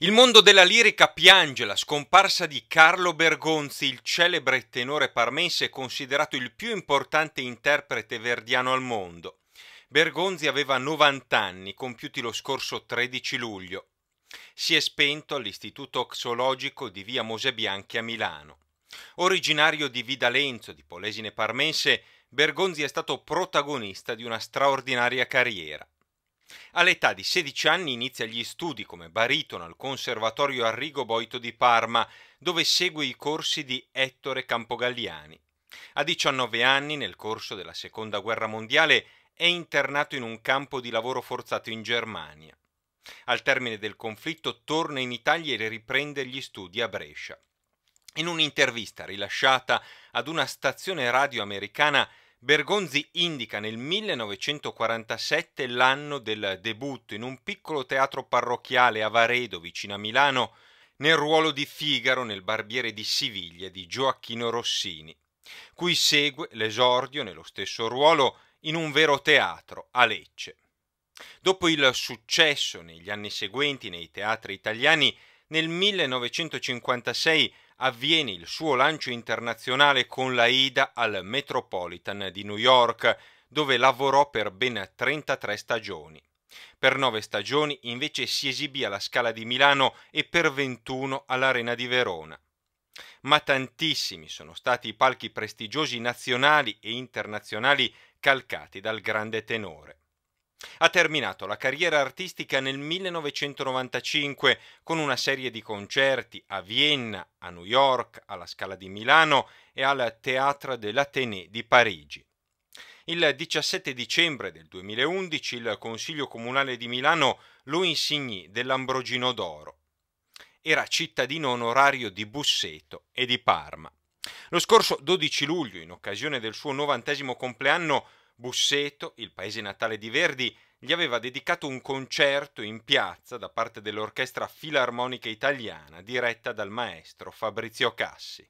Il mondo della lirica piange la scomparsa di Carlo Bergonzi, il celebre tenore parmense considerato il più importante interprete verdiano al mondo. Bergonzi aveva 90 anni, compiuti lo scorso 13 luglio. Si è spento all'Istituto Oxologico di via Mose Bianchi a Milano. Originario di Vidalenzo, di Polesine Parmense, Bergonzi è stato protagonista di una straordinaria carriera. All'età di 16 anni inizia gli studi come baritono al Conservatorio Arrigo Boito di Parma, dove segue i corsi di Ettore Campogalliani. A 19 anni, nel corso della Seconda Guerra Mondiale, è internato in un campo di lavoro forzato in Germania. Al termine del conflitto torna in Italia e riprende gli studi a Brescia. In un'intervista rilasciata ad una stazione radio americana Bergonzi indica nel 1947 l'anno del debutto in un piccolo teatro parrocchiale a Varedo, vicino a Milano, nel ruolo di Figaro nel Barbiere di Siviglia di Gioacchino Rossini, cui segue l'esordio nello stesso ruolo in un vero teatro, a Lecce. Dopo il successo negli anni seguenti nei teatri italiani, nel 1956 avviene il suo lancio internazionale con la Ida al Metropolitan di New York, dove lavorò per ben 33 stagioni. Per 9 stagioni invece si esibì alla Scala di Milano e per 21 all'Arena di Verona. Ma tantissimi sono stati i palchi prestigiosi nazionali e internazionali calcati dal grande tenore. Ha terminato la carriera artistica nel 1995 con una serie di concerti a Vienna, a New York, alla Scala di Milano e al Théâtre de l'Athénée di Parigi. Il 17 dicembre del 2011 il Consiglio Comunale di Milano lo insignì dell'Ambrogino d'Oro. Era cittadino onorario di Busseto e di Parma. Lo scorso 12 luglio, in occasione del suo novantesimo compleanno, Busseto, il paese natale di Verdi, gli aveva dedicato un concerto in piazza da parte dell'Orchestra Filarmonica Italiana diretta dal maestro Fabrizio Cassi.